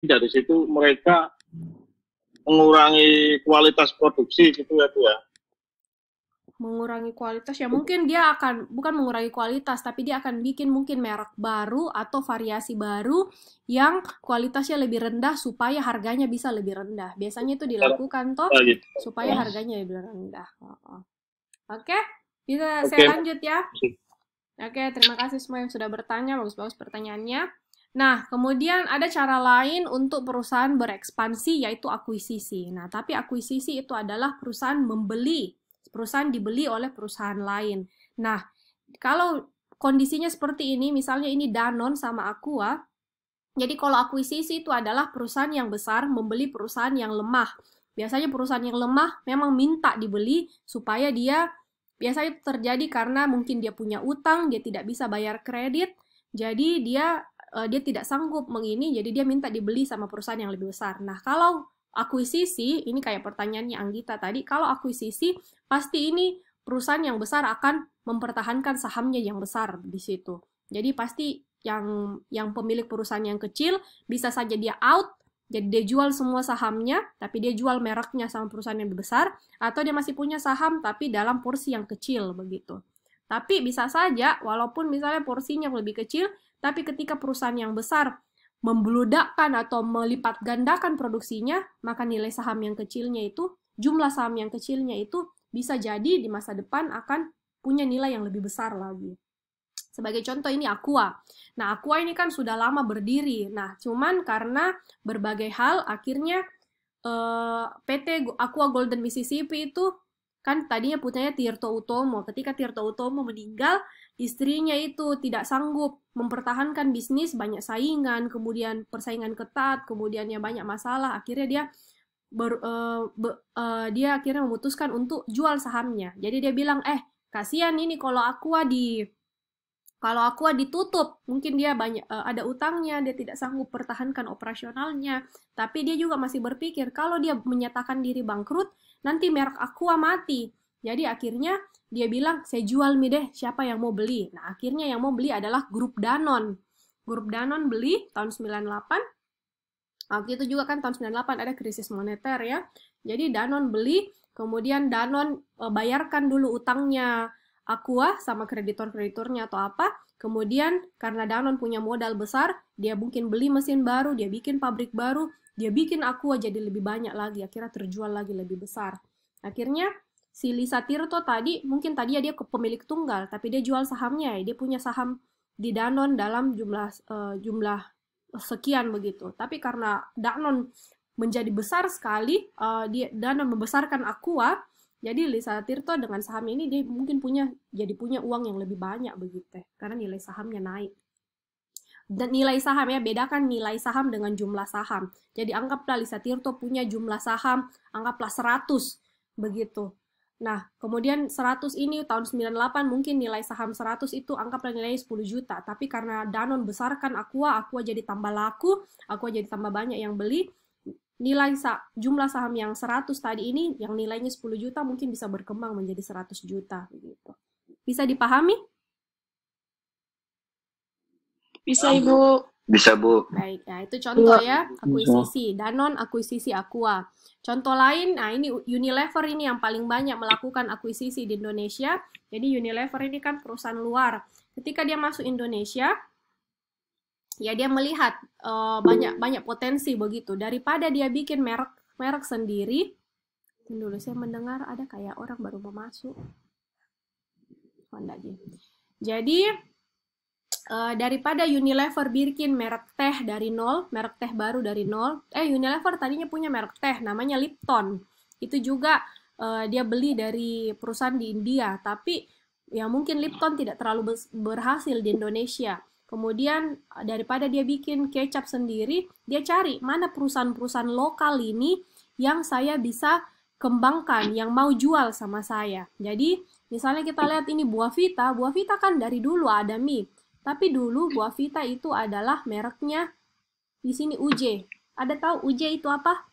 dari situ mereka mengurangi kualitas produksi gitu ya Bu ya mengurangi kualitas ya mungkin dia akan bukan mengurangi kualitas tapi dia akan bikin mungkin merek baru atau variasi baru yang kualitasnya lebih rendah supaya harganya bisa lebih rendah biasanya itu dilakukan toh nah, gitu. supaya harganya lebih rendah oh, oh. oke okay? bisa okay. saya lanjut ya oke okay, terima kasih semua yang sudah bertanya bagus-bagus pertanyaannya Nah, kemudian ada cara lain untuk perusahaan berekspansi yaitu akuisisi. Nah, tapi akuisisi itu adalah perusahaan membeli, perusahaan dibeli oleh perusahaan lain. Nah, kalau kondisinya seperti ini, misalnya ini Danon sama Aqua, jadi kalau akuisisi itu adalah perusahaan yang besar membeli perusahaan yang lemah. Biasanya perusahaan yang lemah memang minta dibeli supaya dia biasanya itu terjadi karena mungkin dia punya utang, dia tidak bisa bayar kredit, jadi dia uh, dia tidak sanggup mengini jadi dia minta dibeli sama perusahaan yang lebih besar. Nah, kalau akuisisi ini kayak pertanyaannya Anggita tadi, kalau akuisisi pasti ini perusahaan yang besar akan mempertahankan sahamnya yang besar di situ. Jadi pasti yang yang pemilik perusahaan yang kecil bisa saja dia out jadi dia jual semua sahamnya, tapi dia jual mereknya sama perusahaan yang lebih besar, atau dia masih punya saham tapi dalam porsi yang kecil begitu. Tapi bisa saja, walaupun misalnya porsinya lebih kecil, tapi ketika perusahaan yang besar membludakkan atau melipat gandakan produksinya, maka nilai saham yang kecilnya itu, jumlah saham yang kecilnya itu bisa jadi di masa depan akan punya nilai yang lebih besar lagi. Sebagai contoh ini Aqua. Nah, Aqua ini kan sudah lama berdiri. Nah, cuman karena berbagai hal akhirnya eh, PT Aqua Golden Mississippi itu Kan tadinya putranya Tirto Utomo. Ketika Tirto Utomo meninggal, istrinya itu tidak sanggup mempertahankan bisnis, banyak saingan, kemudian persaingan ketat, kemudian ya banyak masalah. Akhirnya dia ber, uh, be, uh, dia akhirnya memutuskan untuk jual sahamnya. Jadi dia bilang, "Eh, kasihan ini kalau aku di kalau Aqua ditutup, mungkin dia banyak eh, ada utangnya, dia tidak sanggup pertahankan operasionalnya. Tapi dia juga masih berpikir kalau dia menyatakan diri bangkrut, nanti merek Aqua mati. Jadi akhirnya dia bilang, saya jual mie deh, siapa yang mau beli? Nah akhirnya yang mau beli adalah grup Danon. Grup Danon beli tahun 98. Waktu itu juga kan tahun 98 ada krisis moneter ya. Jadi Danon beli, kemudian Danon eh, bayarkan dulu utangnya Aqua sama kreditor-kreditornya atau apa. Kemudian karena Danon punya modal besar, dia mungkin beli mesin baru, dia bikin pabrik baru, dia bikin Aqua jadi lebih banyak lagi, akhirnya terjual lagi lebih besar. Akhirnya si Lisa Tirto tadi, mungkin tadi ya dia pemilik tunggal, tapi dia jual sahamnya ya, dia punya saham di Danon dalam jumlah uh, jumlah sekian begitu. Tapi karena Danon menjadi besar sekali, uh, dia Danon membesarkan Aqua, jadi Lisa Tirto dengan saham ini dia mungkin punya jadi punya uang yang lebih banyak begitu karena nilai sahamnya naik. Dan nilai saham ya bedakan nilai saham dengan jumlah saham. Jadi anggaplah Lisa Tirto punya jumlah saham anggaplah 100 begitu. Nah, kemudian 100 ini tahun 98 mungkin nilai saham 100 itu anggaplah nilainya 10 juta. Tapi karena Danon besarkan Aqua, Aqua jadi tambah laku, Aqua jadi tambah banyak yang beli nilai sa jumlah saham yang 100 tadi ini yang nilainya 10 juta mungkin bisa berkembang menjadi 100 juta begitu. Bisa dipahami? Bisa Ibu. Bisa Bu. Baik, nah itu contoh ya, akuisisi Danon, akuisisi Aqua. Contoh lain, nah ini Unilever ini yang paling banyak melakukan akuisisi di Indonesia. Jadi Unilever ini kan perusahaan luar. Ketika dia masuk Indonesia, ya dia melihat uh, banyak banyak potensi begitu daripada dia bikin merek merek sendiri dulu saya mendengar ada kayak orang baru mau masuk lagi oh, jadi uh, daripada Unilever bikin merek teh dari nol merek teh baru dari nol eh Unilever tadinya punya merek teh namanya Lipton itu juga uh, dia beli dari perusahaan di India tapi ya mungkin Lipton tidak terlalu berhasil di Indonesia Kemudian eh, daripada dia bikin kecap sendiri, dia cari mana perusahaan-perusahaan lokal ini yang saya bisa kembangkan, yang mau jual sama saya. Jadi, misalnya kita lihat ini buah Vita, buah Vita kan dari dulu ada mie. Tapi dulu buah Vita itu adalah mereknya di sini UJ. Ada tahu UJ itu apa?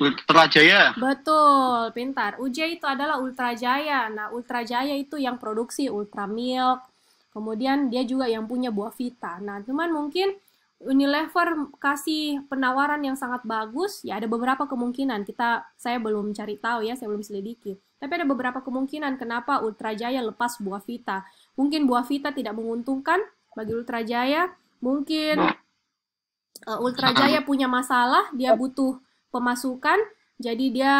Ultra Jaya. Betul, pintar. UJ itu adalah Ultra Jaya. Nah, Ultra Jaya itu yang produksi Ultra Milk, Kemudian dia juga yang punya buah Vita. Nah, cuman mungkin Unilever kasih penawaran yang sangat bagus, ya ada beberapa kemungkinan. Kita saya belum cari tahu ya, saya belum selidiki. Tapi ada beberapa kemungkinan kenapa Ultra Jaya lepas buah Vita. Mungkin buah Vita tidak menguntungkan bagi Ultra Jaya. mungkin uh, eh, Jaya hmm. punya masalah, dia butuh pemasukan, jadi dia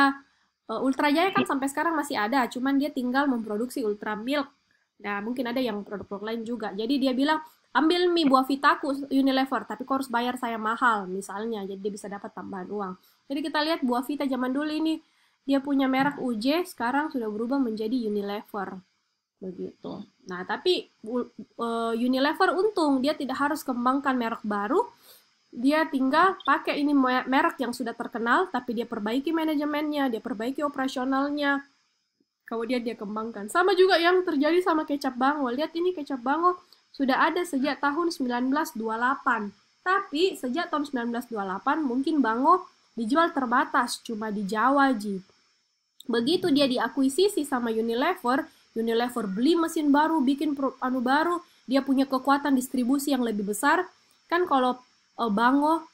uh, eh, Jaya kan sampai sekarang masih ada, cuman dia tinggal memproduksi Ultra Milk Nah, mungkin ada yang produk-produk lain juga. Jadi dia bilang, ambil mie buah vitaku Unilever, tapi kau harus bayar saya mahal misalnya. Jadi dia bisa dapat tambahan uang. Jadi kita lihat buah vita zaman dulu ini, dia punya merek UJ, sekarang sudah berubah menjadi Unilever. Begitu. Nah, tapi uh, Unilever untung, dia tidak harus kembangkan merek baru, dia tinggal pakai ini merek yang sudah terkenal, tapi dia perbaiki manajemennya, dia perbaiki operasionalnya, kemudian dia kembangkan. Sama juga yang terjadi sama kecap bango. Lihat ini kecap bango sudah ada sejak tahun 1928. Tapi sejak tahun 1928 mungkin bango dijual terbatas, cuma di Jawa, Ji. Begitu dia diakuisisi sama Unilever, Unilever beli mesin baru, bikin anu baru, dia punya kekuatan distribusi yang lebih besar. Kan kalau e,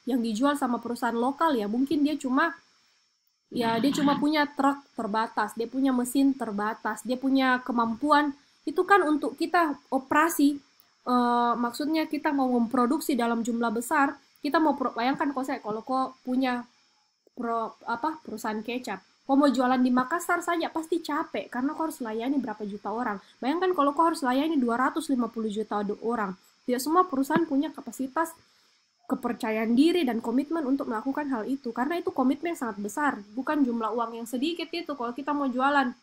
yang dijual sama perusahaan lokal ya mungkin dia cuma ya dia cuma hmm. punya truk terbatas, dia punya mesin terbatas, dia punya kemampuan itu kan untuk kita operasi e, maksudnya kita mau memproduksi dalam jumlah besar, kita mau bayangkan kok saya kalau kok punya pro, apa perusahaan kecap kok mau jualan di Makassar saja pasti capek karena kau harus layani berapa juta orang. Bayangkan kalau kok harus layani 250 juta orang. Tidak semua perusahaan punya kapasitas kepercayaan diri dan komitmen untuk melakukan hal itu karena itu komitmen yang sangat besar bukan jumlah uang yang sedikit itu kalau kita mau jualan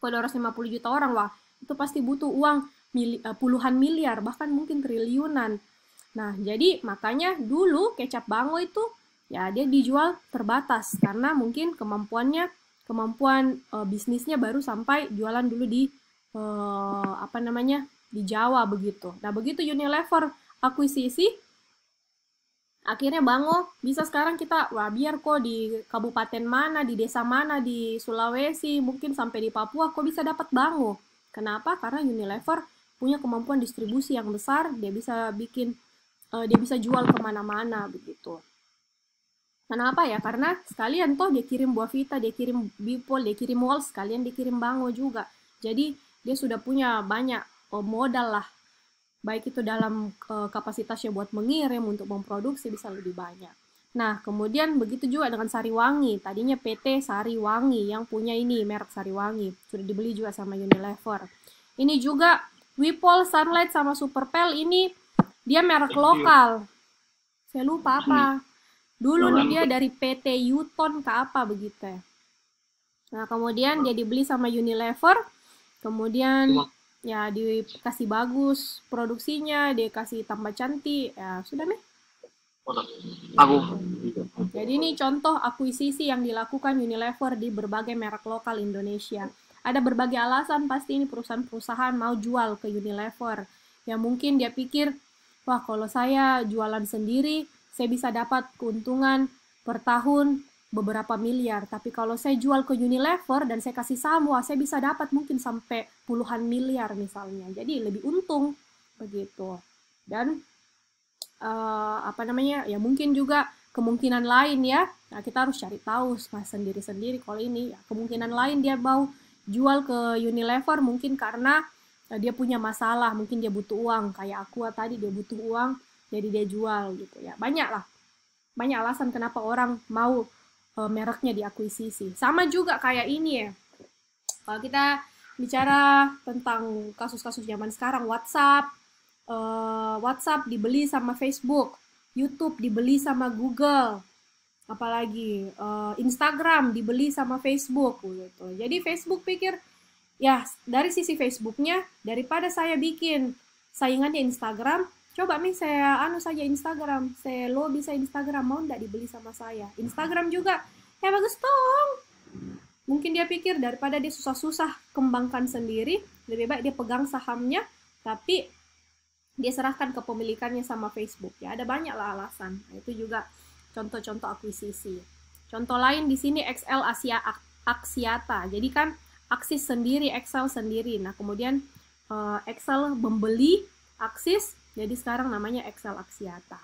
ke 250 juta orang wah itu pasti butuh uang mili, eh, puluhan miliar bahkan mungkin triliunan nah jadi makanya dulu kecap bango itu ya dia dijual terbatas karena mungkin kemampuannya kemampuan e, bisnisnya baru sampai jualan dulu di e, apa namanya di Jawa begitu nah begitu Unilever akuisisi akhirnya bangun bisa sekarang kita wah biar kok di kabupaten mana di desa mana di Sulawesi mungkin sampai di Papua kok bisa dapat Bango kenapa karena Unilever punya kemampuan distribusi yang besar dia bisa bikin uh, dia bisa jual kemana-mana begitu Kenapa ya? Karena sekalian toh dia kirim buah vita, dia kirim bipol, dia kirim walls, sekalian dia kirim bango juga. Jadi dia sudah punya banyak eh, modal lah baik itu dalam uh, kapasitasnya buat mengirim untuk memproduksi bisa lebih banyak. Nah, kemudian begitu juga dengan Sariwangi. Tadinya PT Sariwangi yang punya ini merek Sariwangi sudah dibeli juga sama Unilever. Ini juga Wipol, Sunlight sama Superpel ini dia merek lokal. Saya lupa apa. Hmm. Dulu nih dia dari PT Yuton ke apa begitu ya. Nah, kemudian dia dibeli sama Unilever. Kemudian ya dikasih bagus produksinya dikasih tambah cantik ya sudah nih aku jadi ini contoh akuisisi yang dilakukan Unilever di berbagai merek lokal Indonesia ada berbagai alasan pasti ini perusahaan-perusahaan mau jual ke Unilever ya mungkin dia pikir wah kalau saya jualan sendiri saya bisa dapat keuntungan per tahun beberapa miliar. Tapi kalau saya jual ke Unilever dan saya kasih Samwa, saya bisa dapat mungkin sampai puluhan miliar misalnya. Jadi lebih untung begitu. Dan uh, apa namanya? Ya mungkin juga kemungkinan lain ya. Nah, kita harus cari tahu sendiri-sendiri kalau ini ya kemungkinan lain dia mau jual ke Unilever mungkin karena eh, dia punya masalah, mungkin dia butuh uang kayak aku tadi dia butuh uang jadi dia jual gitu ya. Banyak lah. Banyak alasan kenapa orang mau uh, mereknya diakuisisi. Sama juga kayak ini ya. Kalau eh, kita bicara tentang kasus-kasus zaman sekarang, WhatsApp, uh, WhatsApp dibeli sama Facebook, YouTube dibeli sama Google, apalagi uh, Instagram dibeli sama Facebook gitu. Jadi Facebook pikir ya dari sisi Facebooknya daripada saya bikin saingannya Instagram, coba nih saya anu saja Instagram saya lo bisa Instagram mau nggak dibeli sama saya Instagram juga ya bagus dong mungkin dia pikir daripada dia susah-susah kembangkan sendiri lebih baik dia pegang sahamnya tapi dia serahkan kepemilikannya sama Facebook ya ada banyak lah alasan nah, itu juga contoh-contoh akuisisi contoh lain di sini XL Asia Aksiata jadi kan Aksis sendiri Excel sendiri nah kemudian Excel eh, membeli Aksis jadi sekarang namanya Excel Axiata.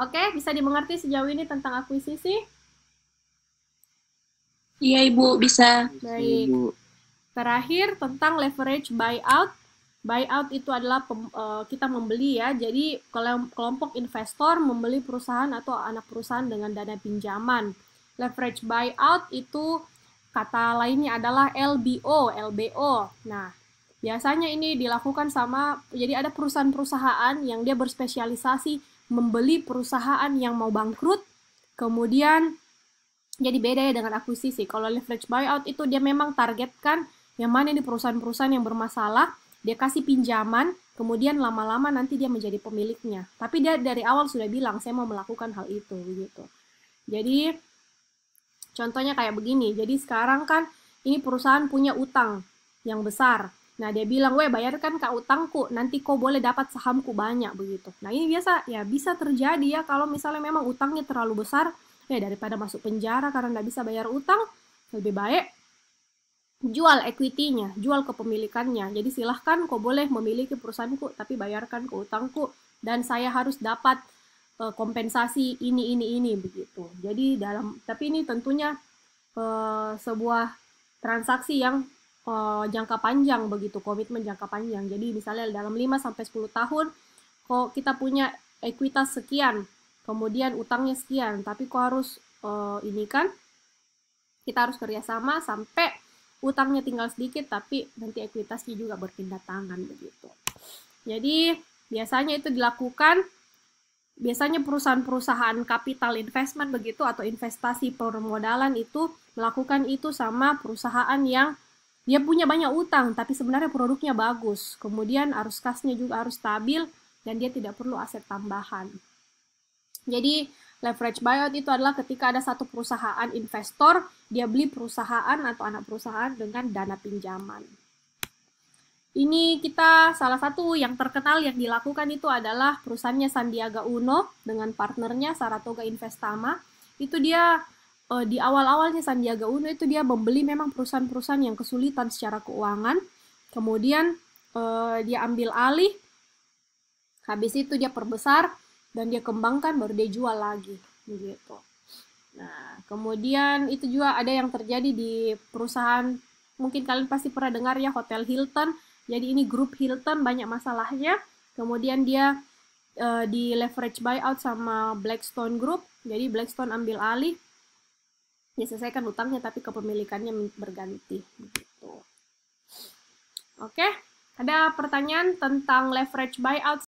Oke, bisa dimengerti sejauh ini tentang akuisisi? Iya, Ibu, bisa. Baik. Terakhir tentang leverage buyout. Buyout itu adalah pem, uh, kita membeli ya. Jadi kelompok investor membeli perusahaan atau anak perusahaan dengan dana pinjaman. Leverage buyout itu kata lainnya adalah LBO, LBO. Nah, Biasanya ini dilakukan sama jadi ada perusahaan-perusahaan yang dia berspesialisasi membeli perusahaan yang mau bangkrut. Kemudian jadi beda ya dengan akuisisi. Kalau leverage buyout itu dia memang targetkan yang mana di perusahaan-perusahaan yang bermasalah, dia kasih pinjaman, kemudian lama-lama nanti dia menjadi pemiliknya. Tapi dia dari awal sudah bilang saya mau melakukan hal itu gitu. Jadi contohnya kayak begini. Jadi sekarang kan ini perusahaan punya utang yang besar Nah dia bilang, weh bayarkan kak utangku, nanti kau boleh dapat sahamku banyak begitu. Nah ini biasa ya bisa terjadi ya kalau misalnya memang utangnya terlalu besar, ya daripada masuk penjara karena nggak bisa bayar utang, lebih baik jual equity-nya, jual kepemilikannya. Jadi silahkan kau boleh memiliki perusahaanku, tapi bayarkan ke utangku dan saya harus dapat uh, kompensasi ini ini ini begitu. Jadi dalam tapi ini tentunya uh, sebuah transaksi yang uh, jangka panjang begitu, komitmen jangka panjang. Jadi misalnya dalam 5 sampai sepuluh tahun kok kita punya ekuitas sekian, kemudian utangnya sekian, tapi kok harus uh, ini kan kita harus kerjasama sampai utangnya tinggal sedikit tapi nanti ekuitasnya juga berpindah tangan begitu. Jadi biasanya itu dilakukan biasanya perusahaan-perusahaan capital investment begitu atau investasi permodalan itu melakukan itu sama perusahaan yang dia punya banyak utang tapi sebenarnya produknya bagus kemudian arus kasnya juga harus stabil dan dia tidak perlu aset tambahan jadi leverage buyout itu adalah ketika ada satu perusahaan investor dia beli perusahaan atau anak perusahaan dengan dana pinjaman ini kita salah satu yang terkenal yang dilakukan itu adalah perusahaannya Sandiaga Uno dengan partnernya Saratoga Investama itu dia uh, di awal-awalnya Sandiaga Uno itu dia membeli memang perusahaan-perusahaan yang kesulitan secara keuangan, kemudian uh, dia ambil alih, habis itu dia perbesar dan dia kembangkan baru dia jual lagi begitu. Nah, kemudian itu juga ada yang terjadi di perusahaan mungkin kalian pasti pernah dengar ya Hotel Hilton. Jadi ini grup Hilton banyak masalahnya. Kemudian dia uh, di leverage buyout sama Blackstone Group. Jadi Blackstone ambil alih diselesaikan ya, hutangnya tapi kepemilikannya berganti begitu. Oke, ada pertanyaan tentang leverage buyout